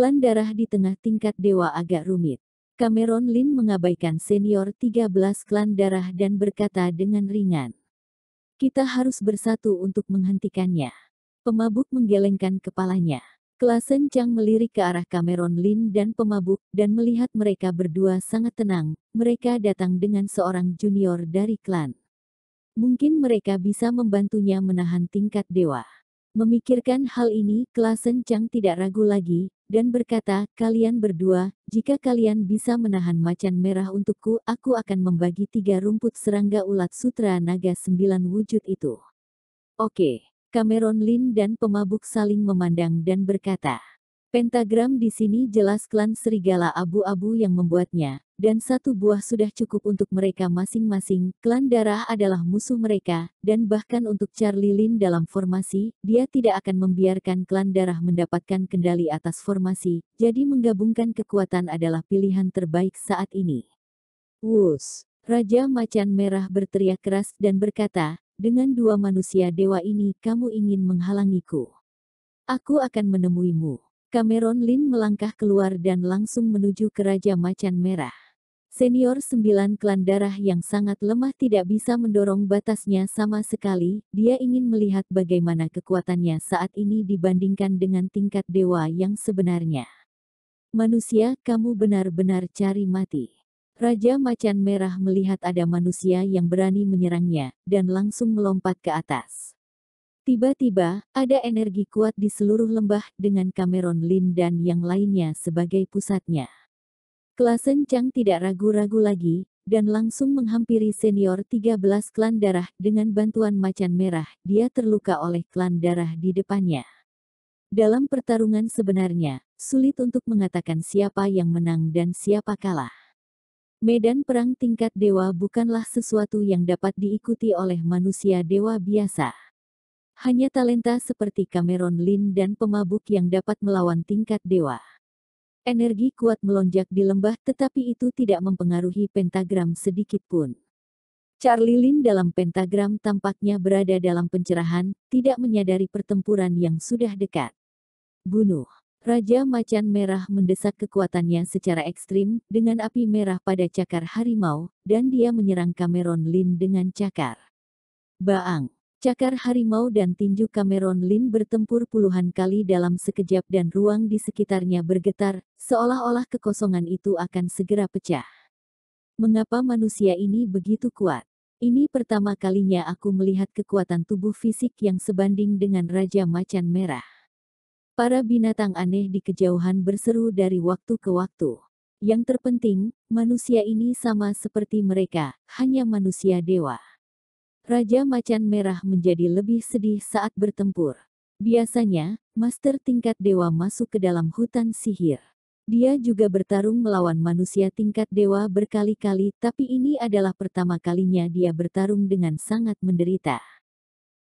Klan darah di tengah tingkat dewa agak rumit. Cameron Lin mengabaikan senior 13 klan darah dan berkata dengan ringan. Kita harus bersatu untuk menghentikannya. Pemabuk menggelengkan kepalanya. Klasen Chang melirik ke arah Cameron Lin dan pemabuk dan melihat mereka berdua sangat tenang. Mereka datang dengan seorang junior dari klan. Mungkin mereka bisa membantunya menahan tingkat dewa. Memikirkan hal ini, Klasen Chang tidak ragu lagi, dan berkata, kalian berdua, jika kalian bisa menahan macan merah untukku, aku akan membagi tiga rumput serangga ulat sutra naga sembilan wujud itu. Oke, Cameron Lin dan pemabuk saling memandang dan berkata, Pentagram di sini jelas klan serigala abu-abu yang membuatnya, dan satu buah sudah cukup untuk mereka masing-masing. Klan darah adalah musuh mereka, dan bahkan untuk Charlie Lin dalam formasi, dia tidak akan membiarkan klan darah mendapatkan kendali atas formasi, jadi menggabungkan kekuatan adalah pilihan terbaik saat ini. Wus, Raja Macan Merah berteriak keras dan berkata, dengan dua manusia dewa ini kamu ingin menghalangiku. Aku akan menemuimu. Cameron Lin melangkah keluar dan langsung menuju ke Raja Macan Merah. Senior sembilan klan darah yang sangat lemah tidak bisa mendorong batasnya sama sekali, dia ingin melihat bagaimana kekuatannya saat ini dibandingkan dengan tingkat dewa yang sebenarnya. Manusia, kamu benar-benar cari mati. Raja Macan Merah melihat ada manusia yang berani menyerangnya, dan langsung melompat ke atas. Tiba-tiba, ada energi kuat di seluruh lembah dengan Cameron Lin dan yang lainnya sebagai pusatnya. Klasen Chang tidak ragu-ragu lagi, dan langsung menghampiri senior 13 klan darah dengan bantuan macan merah, dia terluka oleh klan darah di depannya. Dalam pertarungan sebenarnya, sulit untuk mengatakan siapa yang menang dan siapa kalah. Medan perang tingkat dewa bukanlah sesuatu yang dapat diikuti oleh manusia dewa biasa. Hanya talenta seperti Cameron Lin dan pemabuk yang dapat melawan tingkat dewa. Energi kuat melonjak di lembah tetapi itu tidak mempengaruhi pentagram sedikit pun. Charlie Lin dalam pentagram tampaknya berada dalam pencerahan, tidak menyadari pertempuran yang sudah dekat. Bunuh. Raja Macan Merah mendesak kekuatannya secara ekstrim dengan api merah pada cakar harimau, dan dia menyerang Cameron Lin dengan cakar. Baang. Cakar harimau dan tinju Cameron Lin bertempur puluhan kali dalam sekejap dan ruang di sekitarnya bergetar, seolah-olah kekosongan itu akan segera pecah. Mengapa manusia ini begitu kuat? Ini pertama kalinya aku melihat kekuatan tubuh fisik yang sebanding dengan Raja Macan Merah. Para binatang aneh di kejauhan berseru dari waktu ke waktu. Yang terpenting, manusia ini sama seperti mereka, hanya manusia dewa. Raja Macan Merah menjadi lebih sedih saat bertempur. Biasanya, master tingkat dewa masuk ke dalam hutan sihir. Dia juga bertarung melawan manusia tingkat dewa berkali-kali, tapi ini adalah pertama kalinya dia bertarung dengan sangat menderita.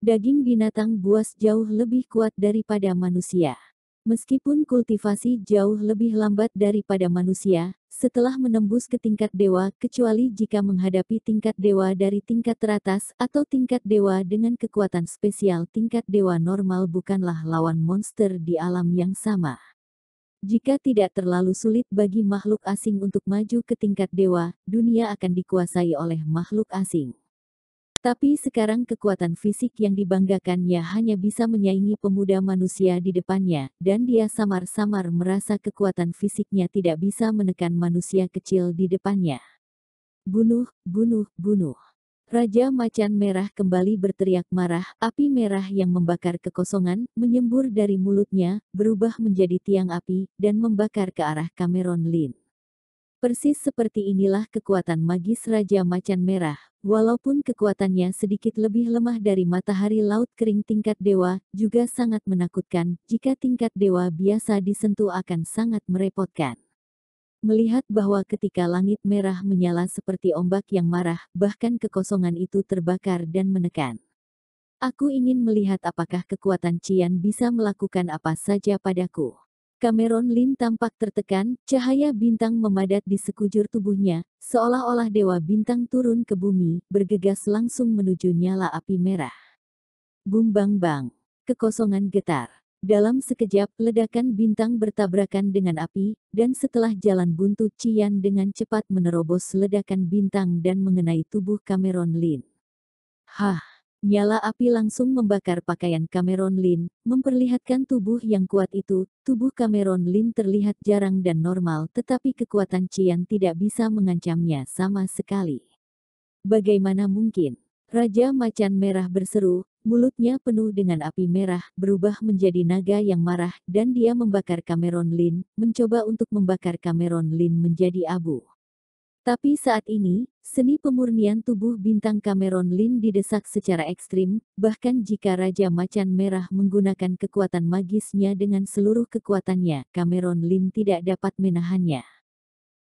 Daging binatang buas jauh lebih kuat daripada manusia. Meskipun kultivasi jauh lebih lambat daripada manusia, setelah menembus ke tingkat dewa, kecuali jika menghadapi tingkat dewa dari tingkat teratas atau tingkat dewa dengan kekuatan spesial, tingkat dewa normal bukanlah lawan monster di alam yang sama. Jika tidak terlalu sulit bagi makhluk asing untuk maju ke tingkat dewa, dunia akan dikuasai oleh makhluk asing. Tapi sekarang kekuatan fisik yang dibanggakannya hanya bisa menyaingi pemuda manusia di depannya, dan dia samar-samar merasa kekuatan fisiknya tidak bisa menekan manusia kecil di depannya. Bunuh, bunuh, bunuh. Raja Macan Merah kembali berteriak marah, api merah yang membakar kekosongan, menyembur dari mulutnya, berubah menjadi tiang api, dan membakar ke arah Cameron Lin. Persis seperti inilah kekuatan magis Raja Macan Merah, walaupun kekuatannya sedikit lebih lemah dari matahari laut kering tingkat dewa, juga sangat menakutkan, jika tingkat dewa biasa disentuh akan sangat merepotkan. Melihat bahwa ketika langit merah menyala seperti ombak yang marah, bahkan kekosongan itu terbakar dan menekan. Aku ingin melihat apakah kekuatan Cian bisa melakukan apa saja padaku. Cameron Lin tampak tertekan, cahaya bintang memadat di sekujur tubuhnya, seolah-olah dewa bintang turun ke bumi, bergegas langsung menuju nyala api merah. Bum bang bang, kekosongan getar. Dalam sekejap, ledakan bintang bertabrakan dengan api, dan setelah jalan buntu Cian dengan cepat menerobos ledakan bintang dan mengenai tubuh Cameron Lin. Hah! Nyala api langsung membakar pakaian Cameron Lin, memperlihatkan tubuh yang kuat itu. Tubuh Cameron Lin terlihat jarang dan normal, tetapi kekuatan Cian tidak bisa mengancamnya sama sekali. Bagaimana mungkin? Raja Macan Merah berseru, mulutnya penuh dengan api merah, berubah menjadi naga yang marah, dan dia membakar Cameron Lin, mencoba untuk membakar Cameron Lin menjadi abu. Tapi saat ini, seni pemurnian tubuh bintang Cameron Lin didesak secara ekstrim, bahkan jika Raja Macan Merah menggunakan kekuatan magisnya dengan seluruh kekuatannya, Cameron Lin tidak dapat menahannya.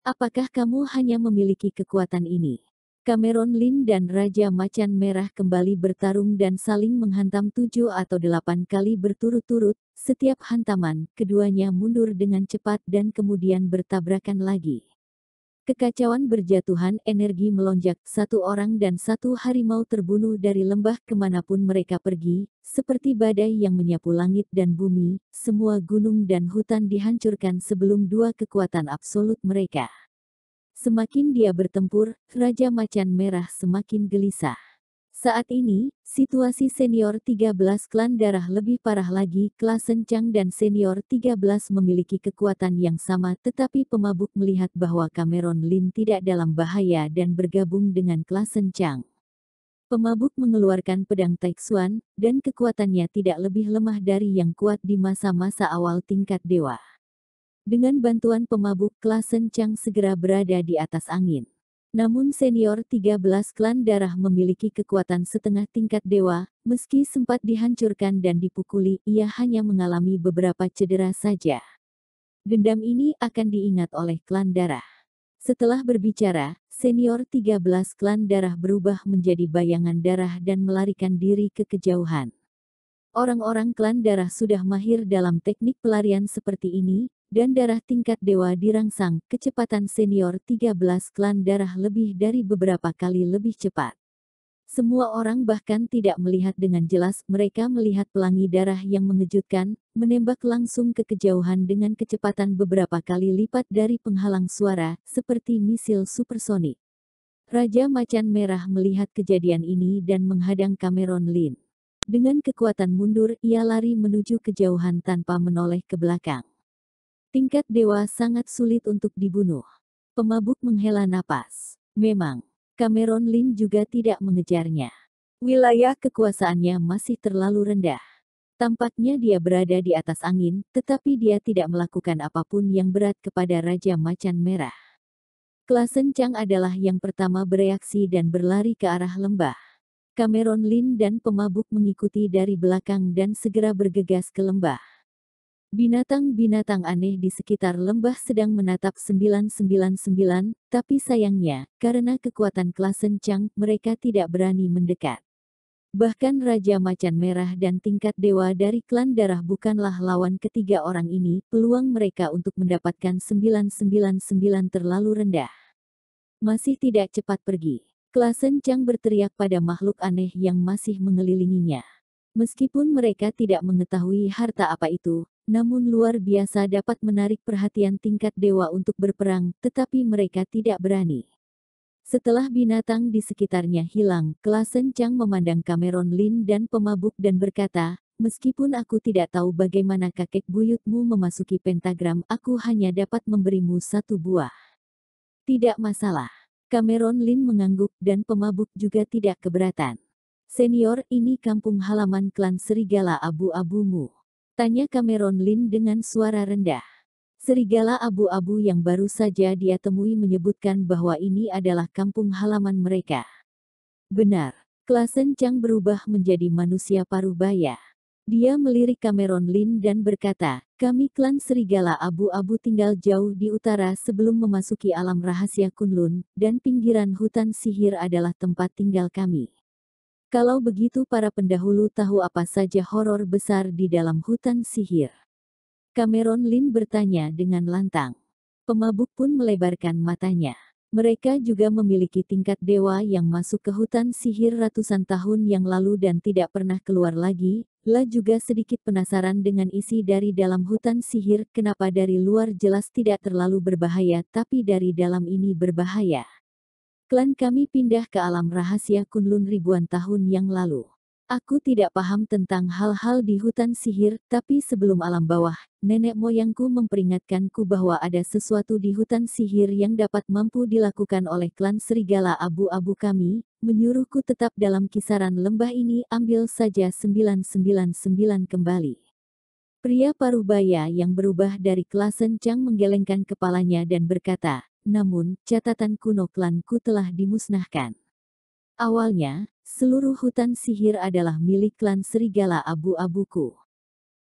Apakah kamu hanya memiliki kekuatan ini? Cameron Lin dan Raja Macan Merah kembali bertarung dan saling menghantam tujuh atau delapan kali berturut-turut, setiap hantaman, keduanya mundur dengan cepat dan kemudian bertabrakan lagi. Kekacauan berjatuhan, energi melonjak, satu orang dan satu harimau terbunuh dari lembah kemanapun mereka pergi, seperti badai yang menyapu langit dan bumi, semua gunung dan hutan dihancurkan sebelum dua kekuatan absolut mereka. Semakin dia bertempur, Raja Macan Merah semakin gelisah. Saat ini, situasi senior 13 klan darah lebih parah lagi, kelas sencang dan senior 13 memiliki kekuatan yang sama tetapi pemabuk melihat bahwa Cameron Lin tidak dalam bahaya dan bergabung dengan kelas sencang. Pemabuk mengeluarkan pedang Taixuan, dan kekuatannya tidak lebih lemah dari yang kuat di masa-masa awal tingkat dewa. Dengan bantuan pemabuk, kelas sencang segera berada di atas angin. Namun senior 13 klan darah memiliki kekuatan setengah tingkat dewa, meski sempat dihancurkan dan dipukuli, ia hanya mengalami beberapa cedera saja. Dendam ini akan diingat oleh klan darah. Setelah berbicara, senior 13 klan darah berubah menjadi bayangan darah dan melarikan diri ke kejauhan. Orang-orang klan darah sudah mahir dalam teknik pelarian seperti ini, dan darah tingkat dewa dirangsang, kecepatan senior 13 klan darah lebih dari beberapa kali lebih cepat. Semua orang bahkan tidak melihat dengan jelas, mereka melihat pelangi darah yang mengejutkan, menembak langsung ke kejauhan dengan kecepatan beberapa kali lipat dari penghalang suara, seperti misil supersonik. Raja Macan Merah melihat kejadian ini dan menghadang Cameron Lin. Dengan kekuatan mundur, ia lari menuju kejauhan tanpa menoleh ke belakang. Tingkat dewa sangat sulit untuk dibunuh. Pemabuk menghela napas. Memang, Cameron Lin juga tidak mengejarnya. Wilayah kekuasaannya masih terlalu rendah. Tampaknya dia berada di atas angin, tetapi dia tidak melakukan apapun yang berat kepada Raja Macan Merah. Klasen Chang adalah yang pertama bereaksi dan berlari ke arah lembah. Cameron Lin dan pemabuk mengikuti dari belakang dan segera bergegas ke lembah. Binatang-binatang aneh di sekitar lembah sedang menatap 999, tapi sayangnya, karena kekuatan Klasen Chang, mereka tidak berani mendekat. Bahkan Raja Macan Merah dan tingkat dewa dari klan darah bukanlah lawan ketiga orang ini, peluang mereka untuk mendapatkan 999 terlalu rendah. Masih tidak cepat pergi. Klasen Chang berteriak pada makhluk aneh yang masih mengelilinginya. Meskipun mereka tidak mengetahui harta apa itu, namun luar biasa dapat menarik perhatian tingkat dewa untuk berperang, tetapi mereka tidak berani. Setelah binatang di sekitarnya hilang, Klasen Chang memandang Cameron Lin dan pemabuk dan berkata, Meskipun aku tidak tahu bagaimana kakek buyutmu memasuki pentagram, aku hanya dapat memberimu satu buah. Tidak masalah. Cameron Lin mengangguk dan pemabuk juga tidak keberatan. Senior, ini kampung halaman klan serigala abu-abumu. Tanya Cameron Lin dengan suara rendah. Serigala abu-abu yang baru saja dia temui menyebutkan bahwa ini adalah kampung halaman mereka. Benar, Klasen Chang berubah menjadi manusia paruh baya. Dia melirik Cameron Lin dan berkata, kami klan serigala abu-abu tinggal jauh di utara sebelum memasuki alam rahasia Kunlun, dan pinggiran hutan sihir adalah tempat tinggal kami. Kalau begitu para pendahulu tahu apa saja horor besar di dalam hutan sihir. Cameron Lin bertanya dengan lantang. Pemabuk pun melebarkan matanya. Mereka juga memiliki tingkat dewa yang masuk ke hutan sihir ratusan tahun yang lalu dan tidak pernah keluar lagi. La juga sedikit penasaran dengan isi dari dalam hutan sihir, kenapa dari luar jelas tidak terlalu berbahaya tapi dari dalam ini berbahaya. Klan kami pindah ke alam rahasia Kunlun ribuan tahun yang lalu. Aku tidak paham tentang hal-hal di hutan sihir, tapi sebelum alam bawah, nenek moyangku memperingatkanku bahwa ada sesuatu di hutan sihir yang dapat mampu dilakukan oleh klan serigala abu-abu kami, menyuruhku tetap dalam kisaran lembah ini ambil saja 999 kembali. Pria parubaya yang berubah dari kelas Chang menggelengkan kepalanya dan berkata, namun catatan kuno klanku telah dimusnahkan. Awalnya, seluruh hutan sihir adalah milik klan serigala abu-abuku.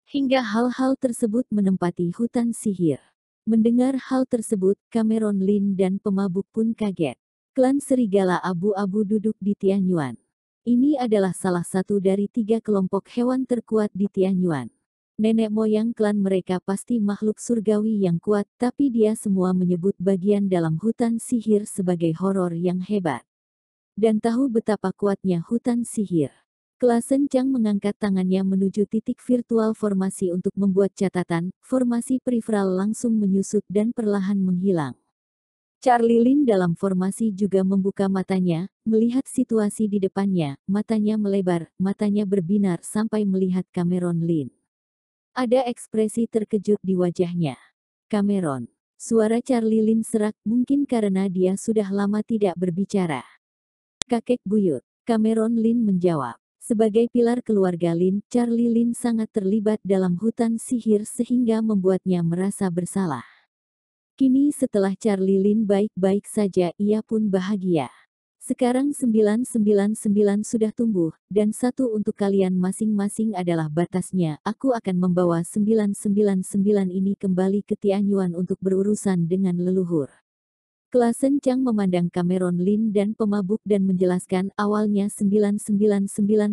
Hingga hal-hal tersebut menempati hutan sihir. Mendengar hal tersebut, Cameron Lin dan pemabuk pun kaget. Klan serigala abu-abu duduk di Tianyuan. Ini adalah salah satu dari tiga kelompok hewan terkuat di Tianyuan. Nenek moyang klan mereka pasti makhluk surgawi yang kuat, tapi dia semua menyebut bagian dalam hutan sihir sebagai horor yang hebat. Dan tahu betapa kuatnya hutan sihir. Klasen Chang mengangkat tangannya menuju titik virtual formasi untuk membuat catatan, formasi peripheral langsung menyusut dan perlahan menghilang. Charlie Lin dalam formasi juga membuka matanya, melihat situasi di depannya, matanya melebar, matanya berbinar sampai melihat Cameron Lin. Ada ekspresi terkejut di wajahnya. Cameron. Suara Charlie Lin serak mungkin karena dia sudah lama tidak berbicara. Kakek buyut. Cameron Lin menjawab. Sebagai pilar keluarga Lin, Charlie Lin sangat terlibat dalam hutan sihir sehingga membuatnya merasa bersalah. Kini setelah Charlie Lin baik-baik saja ia pun bahagia. Sekarang 999 sudah tumbuh, dan satu untuk kalian masing-masing adalah batasnya. Aku akan membawa 999 ini kembali ke Tianyuan untuk berurusan dengan leluhur. Klasen Chang memandang Cameron Lin dan pemabuk dan menjelaskan awalnya 999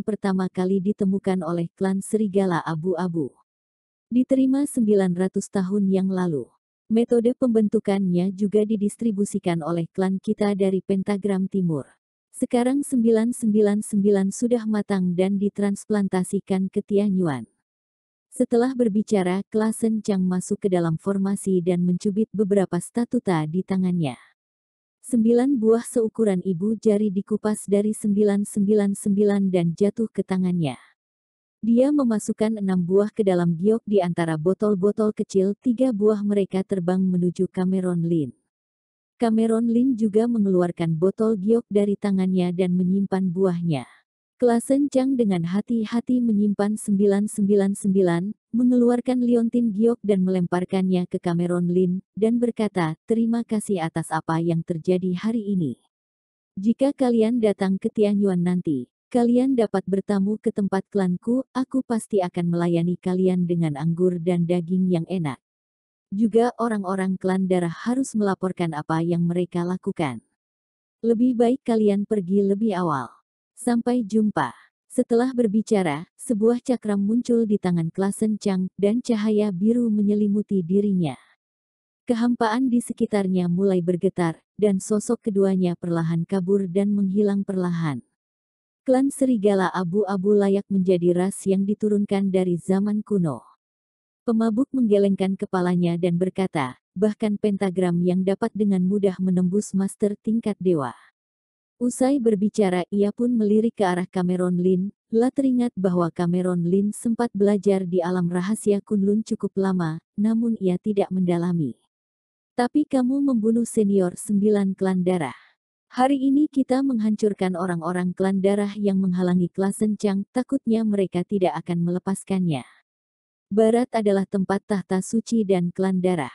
pertama kali ditemukan oleh klan Serigala Abu-Abu. Diterima 900 tahun yang lalu. Metode pembentukannya juga didistribusikan oleh klan kita dari pentagram timur. Sekarang 999 sudah matang dan ditransplantasikan ke Tianyuan. Setelah berbicara, Klasen Chang masuk ke dalam formasi dan mencubit beberapa statuta di tangannya. Sembilan buah seukuran ibu jari dikupas dari 999 dan jatuh ke tangannya. Dia memasukkan enam buah ke dalam giok di antara botol-botol kecil, tiga buah mereka terbang menuju Cameron Lin. Cameron Lin juga mengeluarkan botol giok dari tangannya dan menyimpan buahnya. Klasen Chang dengan hati-hati menyimpan 999, mengeluarkan liontin giok dan melemparkannya ke Cameron Lin, dan berkata, terima kasih atas apa yang terjadi hari ini. Jika kalian datang ke Tianyuan nanti, Kalian dapat bertamu ke tempat klanku, aku pasti akan melayani kalian dengan anggur dan daging yang enak. Juga orang-orang klan darah harus melaporkan apa yang mereka lakukan. Lebih baik kalian pergi lebih awal. Sampai jumpa. Setelah berbicara, sebuah cakram muncul di tangan Klasen Chang, dan cahaya biru menyelimuti dirinya. Kehampaan di sekitarnya mulai bergetar, dan sosok keduanya perlahan kabur dan menghilang perlahan. Klan serigala abu-abu layak menjadi ras yang diturunkan dari zaman kuno. Pemabuk menggelengkan kepalanya dan berkata, bahkan pentagram yang dapat dengan mudah menembus master tingkat dewa. Usai berbicara ia pun melirik ke arah Cameron Lin, La teringat bahwa Cameron Lin sempat belajar di alam rahasia Kunlun cukup lama, namun ia tidak mendalami. Tapi kamu membunuh senior sembilan klan darah. Hari ini kita menghancurkan orang-orang klan darah yang menghalangi kelas sencang, takutnya mereka tidak akan melepaskannya. Barat adalah tempat tahta suci dan klan darah.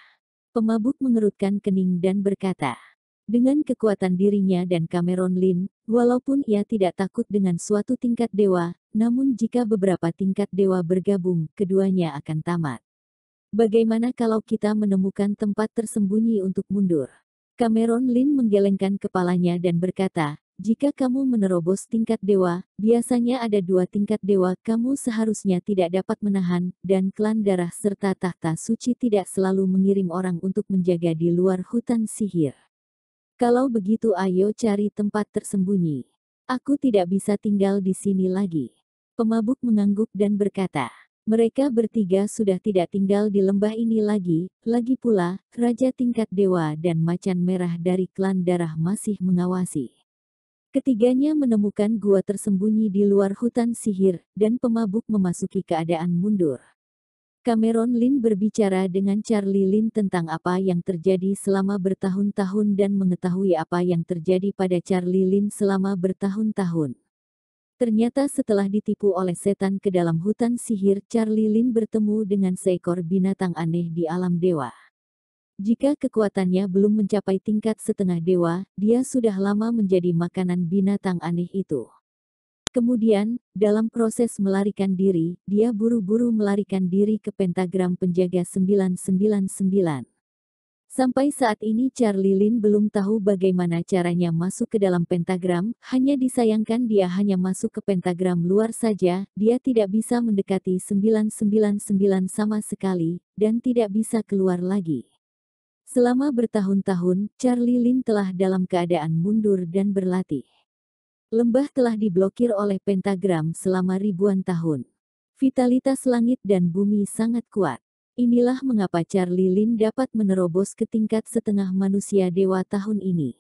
Pemabuk mengerutkan kening dan berkata, dengan kekuatan dirinya dan Cameron Lin, walaupun ia tidak takut dengan suatu tingkat dewa, namun jika beberapa tingkat dewa bergabung, keduanya akan tamat. Bagaimana kalau kita menemukan tempat tersembunyi untuk mundur? Cameron Lin menggelengkan kepalanya dan berkata, jika kamu menerobos tingkat dewa, biasanya ada dua tingkat dewa kamu seharusnya tidak dapat menahan, dan klan darah serta tahta suci tidak selalu mengirim orang untuk menjaga di luar hutan sihir. Kalau begitu ayo cari tempat tersembunyi. Aku tidak bisa tinggal di sini lagi. Pemabuk mengangguk dan berkata, mereka bertiga sudah tidak tinggal di lembah ini lagi, lagi pula, Raja Tingkat Dewa dan Macan Merah dari klan darah masih mengawasi. Ketiganya menemukan gua tersembunyi di luar hutan sihir, dan pemabuk memasuki keadaan mundur. Cameron Lin berbicara dengan Charlie Lin tentang apa yang terjadi selama bertahun-tahun dan mengetahui apa yang terjadi pada Charlie Lin selama bertahun-tahun. Ternyata setelah ditipu oleh setan ke dalam hutan sihir, Charlie Lin bertemu dengan seekor binatang aneh di alam dewa. Jika kekuatannya belum mencapai tingkat setengah dewa, dia sudah lama menjadi makanan binatang aneh itu. Kemudian, dalam proses melarikan diri, dia buru-buru melarikan diri ke pentagram penjaga 999. Sampai saat ini Charlie Lin belum tahu bagaimana caranya masuk ke dalam pentagram, hanya disayangkan dia hanya masuk ke pentagram luar saja, dia tidak bisa mendekati 999 sama sekali, dan tidak bisa keluar lagi. Selama bertahun-tahun, Charlie Lin telah dalam keadaan mundur dan berlatih. Lembah telah diblokir oleh pentagram selama ribuan tahun. Vitalitas langit dan bumi sangat kuat. Inilah mengapa Charlie Lin dapat menerobos ke tingkat setengah manusia dewa tahun ini.